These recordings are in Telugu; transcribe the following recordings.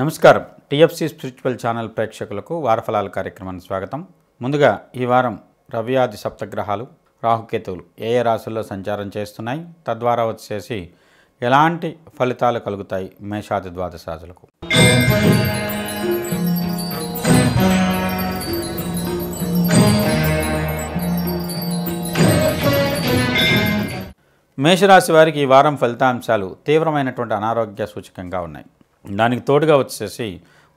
నమస్కారం టిఎఫ్సి స్పిరిచువల్ ఛానల్ ప్రేక్షకులకు వారఫలాల కార్యక్రమానికి స్వాగతం ముందుగా ఈ వారం రవ్యాది సప్తగ్రహాలు రాహుకేతువులు ఏ ఏ రాశుల్లో సంచారం చేస్తున్నాయి తద్వారా వచ్చేసి ఎలాంటి ఫలితాలు కలుగుతాయి మేషాది ద్వాదశ రాజులకు మేషరాశి వారికి ఈ వారం ఫలితాంశాలు తీవ్రమైనటువంటి అనారోగ్య సూచకంగా ఉన్నాయి దానికి తోడుగా వచ్చేసి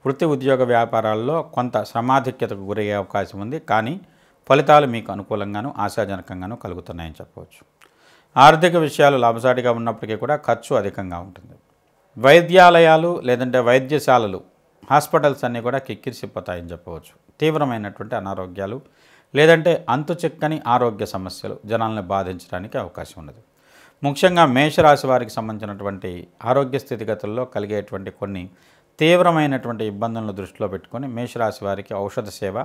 వృత్తి ఉద్యోగ వ్యాపారాల్లో కొంత సమాధిక్యతకు గురయ్యే అవకాశం ఉంది కానీ ఫలితాలు మీకు అనుకూలంగాను ఆశాజనకంగానూ కలుగుతున్నాయని చెప్పవచ్చు ఆర్థిక విషయాలు లాభసాటిగా ఉన్నప్పటికీ కూడా ఖర్చు అధికంగా ఉంటుంది వైద్యాలయాలు లేదంటే వైద్యశాలలు హాస్పిటల్స్ అన్నీ కూడా కిక్కిరిసిపోతాయని చెప్పవచ్చు తీవ్రమైనటువంటి అనారోగ్యాలు లేదంటే అంతు చిక్కని ఆరోగ్య సమస్యలు జనాలను బాధించడానికి అవకాశం ఉన్నది ముఖ్యంగా మేషరాశి వారికి సంబంధించినటువంటి ఆరోగ్య స్థితిగతుల్లో కలిగేటువంటి కొన్ని తీవ్రమైనటువంటి ఇబ్బందులను దృష్టిలో పెట్టుకొని మేషరాశి వారికి ఔషధ సేవ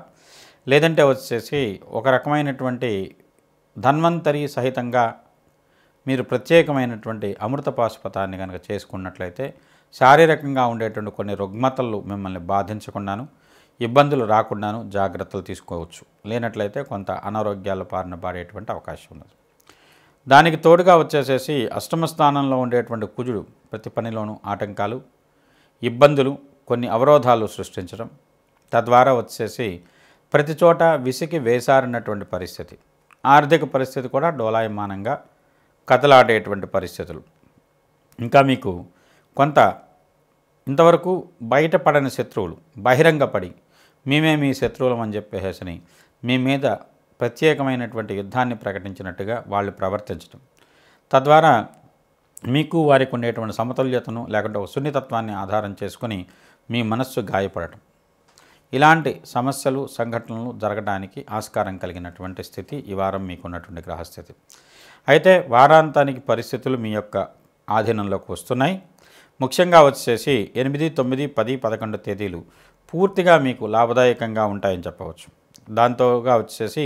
లేదంటే వచ్చేసి ఒక రకమైనటువంటి ధన్వంతరి సహితంగా మీరు ప్రత్యేకమైనటువంటి అమృత పాశుపతాన్ని కనుక చేసుకున్నట్లయితే శారీరకంగా ఉండేటువంటి కొన్ని రుగ్మతలు మిమ్మల్ని బాధించకుండాను ఇబ్బందులు రాకుండాను జాగ్రత్తలు తీసుకోవచ్చు లేనట్లయితే కొంత అనారోగ్యాల పారిన పారేటువంటి అవకాశం ఉన్నది దానికి తోడుగా వచ్చేసేసి అష్టమ స్థానంలో ఉండేటువంటి కుజుడు ప్రతి పనిలోనూ ఆటంకాలు ఇబ్బందులు కొన్ని అవరోధాలు సృష్టించడం తద్వారా వచ్చేసి ప్రతి చోట విసికి వేశారన్నటువంటి పరిస్థితి ఆర్థిక పరిస్థితి కూడా డోలాయమానంగా కదలాడేటువంటి పరిస్థితులు ఇంకా మీకు కొంత ఇంతవరకు బయటపడని శత్రువులు బహిరంగపడి మేమే మీ శత్రువులం అని చెప్పేసి మీ మీద ప్రత్యేకమైనటువంటి యుద్ధాన్ని ప్రకటించినట్టుగా వాళ్ళు ప్రవర్తించడం తద్వారా మీకు వారికి ఉండేటువంటి సమతుల్యతను లేకుంటే ఒక సున్నితత్వాన్ని ఆధారం చేసుకుని మీ మనస్సు గాయపడటం ఇలాంటి సమస్యలు సంఘటనలు జరగడానికి ఆస్కారం కలిగినటువంటి స్థితి ఈ వారం మీకున్నటువంటి గ్రహస్థితి అయితే వారాంతానికి పరిస్థితులు మీ యొక్క ఆధీనంలోకి వస్తున్నాయి ముఖ్యంగా వచ్చేసి ఎనిమిది తొమ్మిది పది పదకొండు తేదీలు పూర్తిగా మీకు లాభదాయకంగా ఉంటాయని చెప్పవచ్చు దాంతోగా వచ్చేసి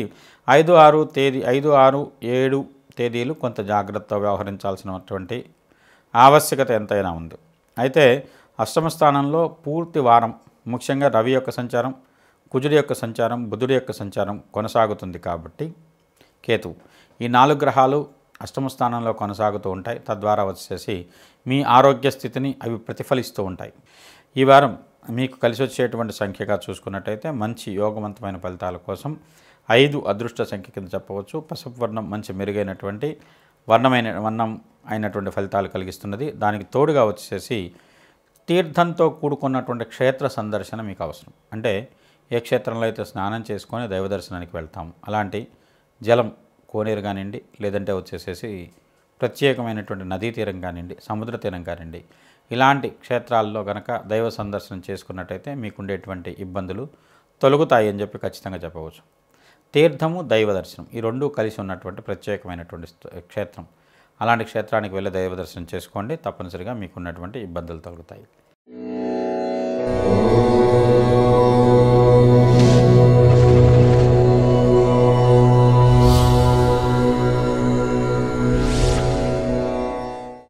ఐదు ఆరు తేదీ ఐదు ఆరు ఏడు తేదీలు కొంత జాగ్రత్త వ్యవహరించాల్సినటువంటి ఆవశ్యకత ఎంతైనా ఉంది అయితే అష్టమ స్థానంలో పూర్తి వారం ముఖ్యంగా రవి యొక్క సంచారం కుజుడి యొక్క సంచారం బుధుడి యొక్క సంచారం కొనసాగుతుంది కాబట్టి కేతువు ఈ నాలుగు గ్రహాలు అష్టమ స్థానంలో కొనసాగుతూ ఉంటాయి తద్వారా వచ్చేసి మీ ఆరోగ్య స్థితిని అవి ప్రతిఫలిస్తూ ఉంటాయి ఈ వారం మీకు కలిసి వచ్చేటువంటి సంఖ్యగా చూసుకున్నట్టయితే మంచి యోగవంతమైన ఫలితాల కోసం ఐదు అదృష్ట సంఖ్య కింద చెప్పవచ్చు పసుపు వర్ణం మంచి మెరుగైనటువంటి వర్ణమైన వర్ణం అయినటువంటి ఫలితాలు కలిగిస్తున్నది దానికి తోడుగా వచ్చేసి తీర్థంతో కూడుకున్నటువంటి క్షేత్ర సందర్శన మీకు అవసరం అంటే ఏ క్షేత్రంలో అయితే స్నానం చేసుకొని దైవ దర్శనానికి వెళ్తాము అలాంటి జలం కోనేరు కానివ్వండి లేదంటే వచ్చేసేసి ప్రత్యేకమైనటువంటి నదీ తీరం కానివ్వండి సముద్ర తీరం కానివ్వండి ఇలాంటి క్షేత్రాల్లో గనక దైవ సందర్శనం చేసుకున్నట్టయితే మీకుండేటువంటి ఇబ్బందులు తొలుగుతాయి అని చెప్పి ఖచ్చితంగా చెప్పవచ్చు తీర్థము దైవ దర్శనం ఈ రెండు కలిసి ఉన్నటువంటి ప్రత్యేకమైనటువంటి క్షేత్రం అలాంటి క్షేత్రానికి వెళ్ళి దైవ దర్శనం చేసుకోండి తప్పనిసరిగా మీకున్నటువంటి ఇబ్బందులు తొలగుతాయి